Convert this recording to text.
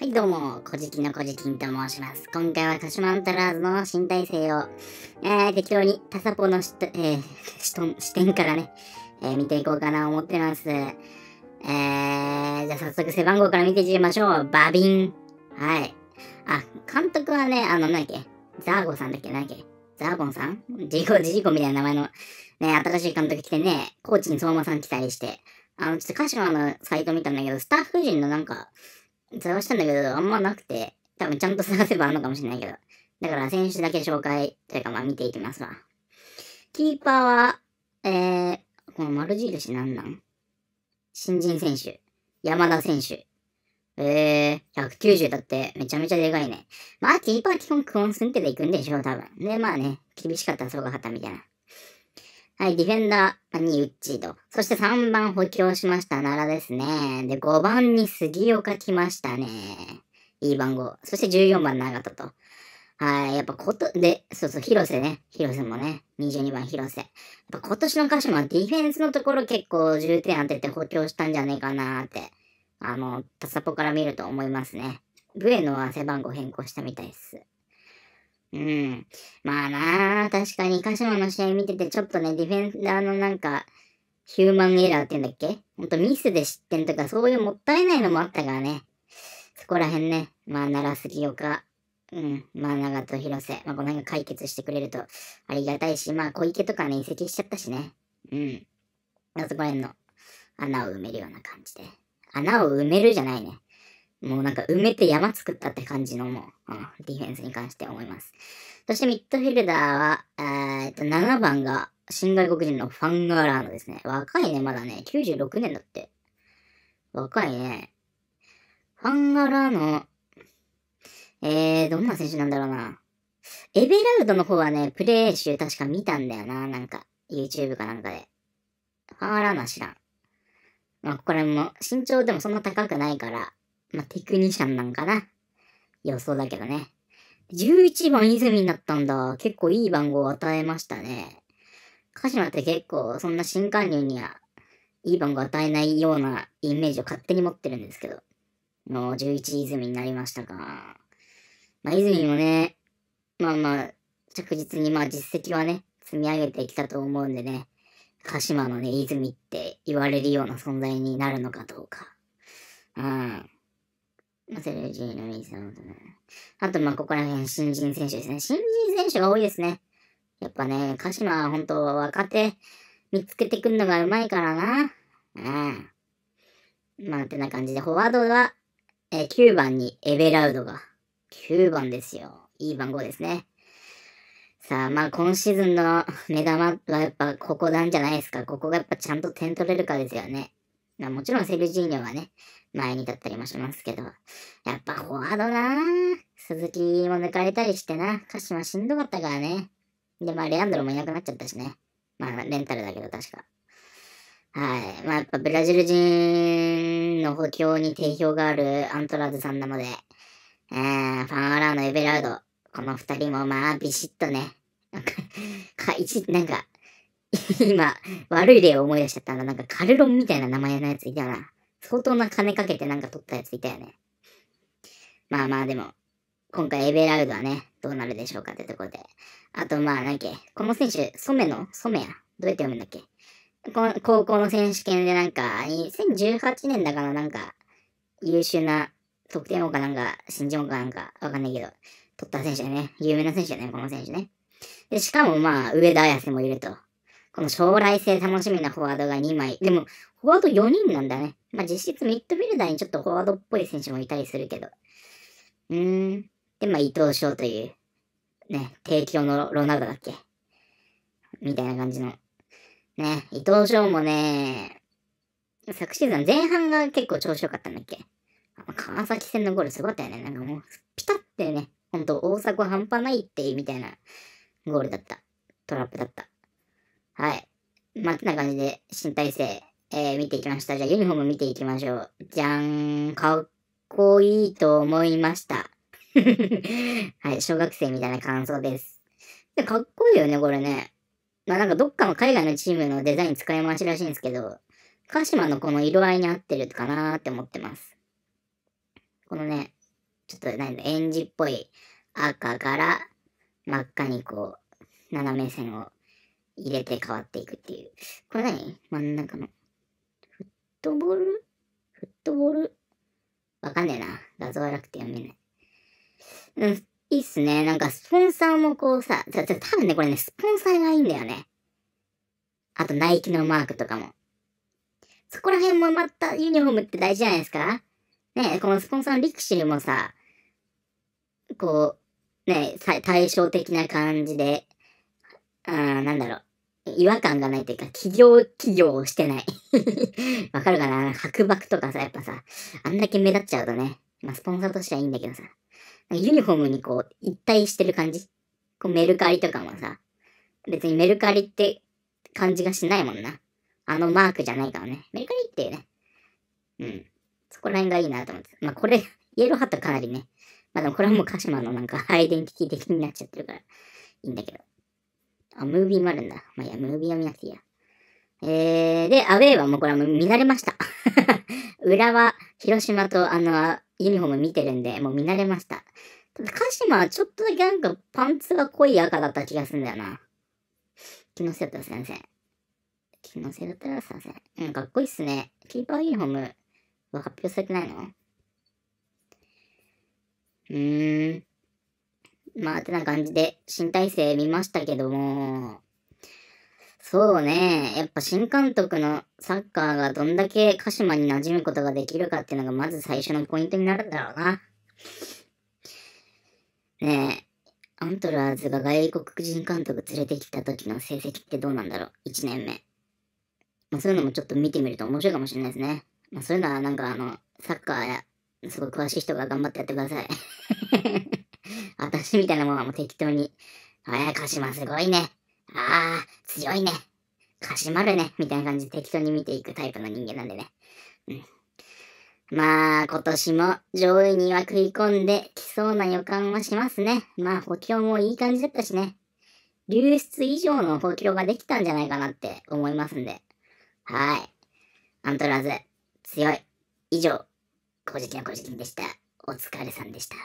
はい、どうも、こじきのこじきんと申します。今回はカシマントラーズの新体制を、えー、適当にタサポのえー、視点からね、えー、見ていこうかな思ってます。えー、じゃあ早速背番号から見ていきましょう。バビン。はい。あ、監督はね、あの、なんだっけザーゴさんだっけなんだっけザーゴンさんジーコ、ジーコみたいな名前の、ね、新しい監督来てね、コーチに相馬さん来たりして、あの、ちょっとカマンのサイト見たんだけど、スタッフ陣のなんか、探したんだけど、あんまなくて、多分ちゃんと探せばあるのかもしれないけど。だから選手だけ紹介というかまあ見ていきますわ。キーパーは、えー、この丸印なんなん新人選手。山田選手。えー、190だってめちゃめちゃでかいね。まあ、キーパー基本クオンスンテで行くんでしょ、多分。で、まあね、厳しかったらすごかったみたいな。はい、ディフェンダー、にウッチーと。そして3番補強しました、奈良ですね。で、5番に杉岡来ましたね。いい番号。そして14番長田と。はい、やっぱこと、で、そうそう、広瀬ね。広瀬もね。22番広瀬。やっぱ今年の歌手はディフェンスのところ結構重点当てて補強したんじゃねえかなーって。あの、タサポから見ると思いますね。ブエノは背番号変更したみたいです。うん。まあなあ、確かに鹿島の試合見てて、ちょっとね、ディフェンダーのなんか、ヒューマンエラーって言うんだっけほんとミスで失点とか、そういうもったいないのもあったからね。そこら辺ね、まあ、奈良杉岡、うん、まあ、長戸広瀬、まあ、この辺が解決してくれるとありがたいし、まあ、小池とかね、移籍しちゃったしね。うん。そこら辺の穴を埋めるような感じで。穴を埋めるじゃないね。もうなんか埋めて山作ったって感じのもう、うん、ディフェンスに関して思います。そしてミッドフィルダーは、えー、っと、7番が新外国人のファンガーラーノですね。若いね、まだね。96年だって。若いね。ファンガーラーの、えー、どんな選手なんだろうな。エベラウドの方はね、プレイ集確か見たんだよな。なんか、YouTube かなんかで。ファンガーラーノは知らん。まあ、これも、身長でもそんな高くないから、まあ、テクニシャンなんかな。予想だけどね。11番泉になったんだ。結構いい番号を与えましたね。鹿島って結構そんな新加入にはいい番号与えないようなイメージを勝手に持ってるんですけど。もう11泉になりましたか。まあ泉もね、まあまあ、着実にまあ実績はね、積み上げてきたと思うんでね、鹿島のね、泉って言われるような存在になるのかどうか。うん。セルジー・ラリーさんとね。あと、ま、ここら辺、新人選手ですね。新人選手が多いですね。やっぱね、鹿島は本当若手見つけてくるのが上手いからな。うん。まあ、ってな感じで、フォワードは、えー、9番にエベラウドが。9番ですよ。いい番号ですね。さあ、まあ、今シーズンの目玉はやっぱここなんじゃないですか。ここがやっぱちゃんと点取れるかですよね。まあ、もちろんセルジーニョはね、前に立ったりもしますけど、やっぱフォワードな鈴木も抜かれたりしてな、鹿島しんどかったからね。で、まあ、レアンドロもいなくなっちゃったしね。まあ、レンタルだけど確か。はい。まあ、やっぱブラジル人の補強に定評があるアントラーズさんなので、えー、ファンアラーのエベラード、この二人もまあ、ビシッとね、なんか、か、一、なんか、今、悪い例を思い出しちゃったんだ。なんかカルロンみたいな名前のやついたな。相当な金かけてなんか取ったやついたよね。まあまあでも、今回エベラウドはね、どうなるでしょうかってところで。あとまあ、なんけ、この選手、染めの染めや。どうやって読むんだっけこの高校の選手権でなんか、2018年だからなんか、優秀な得点王かなんか、新人王かなんか、わかんないけど、取った選手だね。有名な選手だね、この選手ね。で、しかもまあ、上田綺世もいると。この将来性楽しみなフォワードが2枚。でも、フォワード4人なんだね。まあ、実質ミッドフィルダーにちょっとフォワードっぽい選手もいたりするけど。うーん。で、まあ、伊藤翔という、ね、帝京のロナウドだっけみたいな感じの。ね、伊藤翔もね、昨シーズン前半が結構調子良かったんだっけ川崎戦のゴールすごかったよね。なんかもう、ピタってね、ほんと大阪半端ないって、みたいなゴールだった。トラップだった。はい。まあ、こんな感じで、新体制、えー、見ていきました。じゃあ、ユニフォーム見ていきましょう。じゃーん、かっこいいと思いました。はい、小学生みたいな感想です。でかっこいいよね、これね。まあ、なんかどっかの海外のチームのデザイン使い回しらしいんですけど、鹿島のこの色合いに合ってるかなーって思ってます。このね、ちょっと何だ、エンジっぽい赤から真っ赤にこう、斜め線を入れて変わっていくっていう。これ何真ん中の。フットボールフットボールわかんねえな。画像悪くて読めない。うん、いいっすね。なんかスポンサーもこうさ、た多分ね、これね、スポンサーがいいんだよね。あと、ナイキのマークとかも。そこら辺もまたユニフォームって大事じゃないですかねこのスポンサーのリクシルもさ、こう、ね、対照的な感じで、あなんだろう、違和感がないというか、企業企業をしてない わかるかな白幕とかさ、やっぱさ、あんだけ目立っちゃうとね、まあ、スポンサーとしてはいいんだけどさ、ユニフォームにこう、一体してる感じこうメルカリとかもさ、別にメルカリって感じがしないもんな。あのマークじゃないからね。メルカリっていうね。うん。そこら辺がいいなと思って。まあ、これ、イエローハットかなりね。まあ、でもこれはもう鹿島のなんか アイデンティティ的になっちゃってるから、いいんだけど。あ、ムービーもあるんだ。まあ、いや、ムービーは見なくていいや。えー、で、アウェイはもうこれはもう見慣れました。裏は広島とあの、ユニフォーム見てるんで、もう見慣れました。ただ、鹿島はちょっとだけなんかパンツが濃い赤だった気がするんだよな。気のせいだったら先生。気のせいだったら先生。うん、かっこいいっすね。キーパーユニフォームは発表されてないのうーん。まあ、てな感じで、新体制見ましたけども、そうね、やっぱ新監督のサッカーがどんだけ鹿島に馴染むことができるかっていうのがまず最初のポイントになるんだろうな。ねえ、アントラーズが外国人監督連れてきた時の成績ってどうなんだろう ?1 年目。まあ、そういうのもちょっと見てみると面白いかもしれないですね。まあ、そういうのはなんかあの、サッカーや、すごい詳しい人が頑張ってやってください。私みたいなものはもう適当に、えー、鹿島すごいね。ああ、強いね。鹿島るね。みたいな感じで適当に見ていくタイプの人間なんでね。うん。まあ、今年も上位には食い込んできそうな予感はしますね。まあ、補強もいい感じだったしね。流出以上の補強ができたんじゃないかなって思いますんで。はい。アントラーズ、強い。以上、古事記の古事記でした。お疲れさんでした。